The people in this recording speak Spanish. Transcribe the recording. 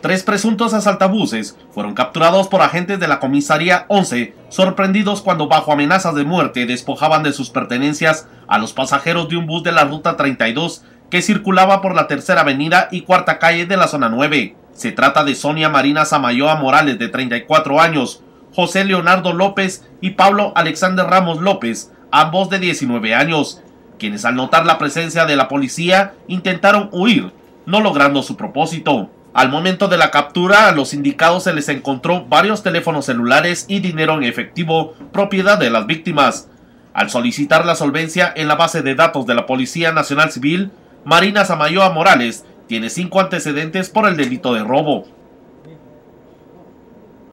Tres presuntos asaltabuses fueron capturados por agentes de la comisaría 11, sorprendidos cuando bajo amenazas de muerte despojaban de sus pertenencias a los pasajeros de un bus de la Ruta 32 que circulaba por la Tercera Avenida y Cuarta Calle de la Zona 9. Se trata de Sonia Marina Samayoa Morales, de 34 años, José Leonardo López y Pablo Alexander Ramos López, ambos de 19 años, quienes al notar la presencia de la policía intentaron huir, no logrando su propósito. Al momento de la captura, a los indicados se les encontró varios teléfonos celulares y dinero en efectivo, propiedad de las víctimas. Al solicitar la solvencia en la base de datos de la Policía Nacional Civil, Marina Samayoa Morales tiene cinco antecedentes por el delito de robo.